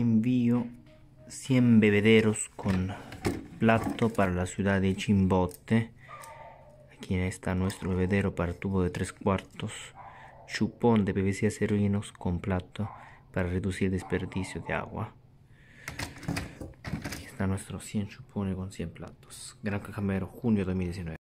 envío 100 bebederos con plato para la ciudad de Chimbote. Aquí está nuestro bebedero para tubo de tres cuartos. Chupón de PVC acero con plato para reducir desperdicio de agua. Aquí está nuestro 100 chupones con 100 platos. Gran Cajamero, junio 2019.